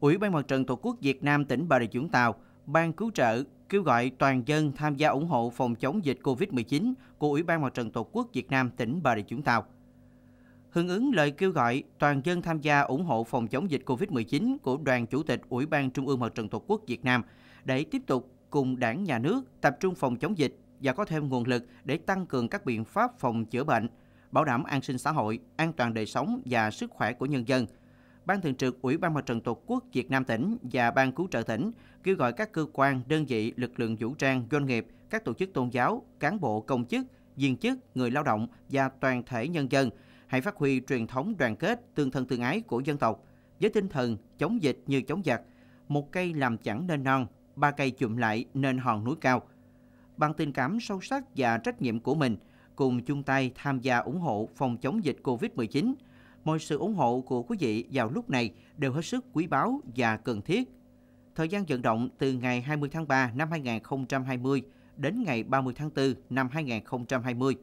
Ủy ban Mặt trận Tổ quốc Việt Nam tỉnh Bà Rịa Vũng Tàu, Ban cứu trợ kêu gọi toàn dân tham gia ủng hộ phòng chống dịch COVID-19 của Ủy ban Mặt trận Tổ quốc Việt Nam tỉnh Bà Rịa Vũng Tàu. Hưởng ứng lời kêu gọi toàn dân tham gia ủng hộ phòng chống dịch COVID-19 của đoàn chủ tịch Ủy ban Trung ương Mặt trận Tổ quốc Việt Nam để tiếp tục cùng Đảng nhà nước tập trung phòng chống dịch và có thêm nguồn lực để tăng cường các biện pháp phòng chữa bệnh, bảo đảm an sinh xã hội, an toàn đời sống và sức khỏe của nhân dân – Ban Thường trực Ủy ban Mặt trận Tổ quốc Việt Nam tỉnh và Ban Cứu trợ tỉnh kêu gọi các cơ quan, đơn vị, lực lượng vũ trang, doanh nghiệp, các tổ chức tôn giáo, cán bộ công chức, viên chức, người lao động và toàn thể nhân dân hãy phát huy truyền thống đoàn kết, tương thân tương ái của dân tộc với tinh thần chống dịch như chống giặc, một cây làm chẳng nên non, ba cây chụm lại nên hòn núi cao. Bằng tình cảm sâu sắc và trách nhiệm của mình, cùng chung tay tham gia ủng hộ phòng chống dịch COVID-19, mọi sự ủng hộ của quý vị vào lúc này đều hết sức quý báu và cần thiết. Thời gian vận động từ ngày 20 tháng 3 năm 2020 đến ngày 30 tháng 4 năm 2020.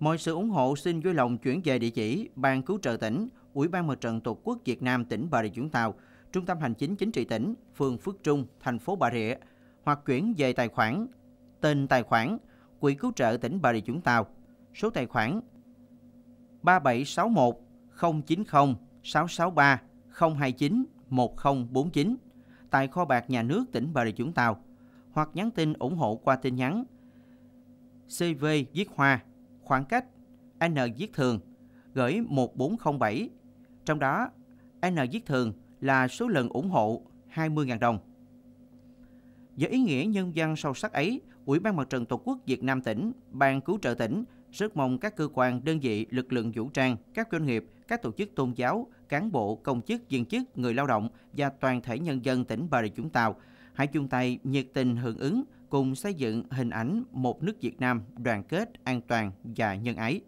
Mọi sự ủng hộ xin vui lòng chuyển về địa chỉ Ban Cứu trợ tỉnh, Ủy ban Mặt trận Tổ quốc Việt Nam tỉnh Bà Rịa Vũng Tàu, Trung tâm Hành chính Chính trị tỉnh, phường Phước Trung, thành phố Bà Rịa hoặc chuyển về tài khoản, tên tài khoản, Quỹ Cứu trợ tỉnh Bà Rịa Vũng Tàu, số tài khoản 3761 090 663 029 1049 tại kho bạc nhà nước tỉnh Bà Rịa Vũng Tàu hoặc nhắn tin ủng hộ qua tin nhắn CV viết hoa khoảng cách N viết thường gửi 1407 trong đó N viết thường là số lần ủng hộ 20.000 đồng. với ý nghĩa nhân dân sâu sắc ấy, Ủy ban Mặt trận Tổ quốc Việt Nam tỉnh, Ban Cứu trợ tỉnh rất mong các cơ quan, đơn vị, lực lượng vũ trang, các doanh nghiệp, các tổ chức tôn giáo, cán bộ, công chức, viên chức, người lao động và toàn thể nhân dân tỉnh Bà Rịa Vũng Tàu hãy chung tay nhiệt tình hưởng ứng cùng xây dựng hình ảnh một nước Việt Nam đoàn kết, an toàn và nhân ái.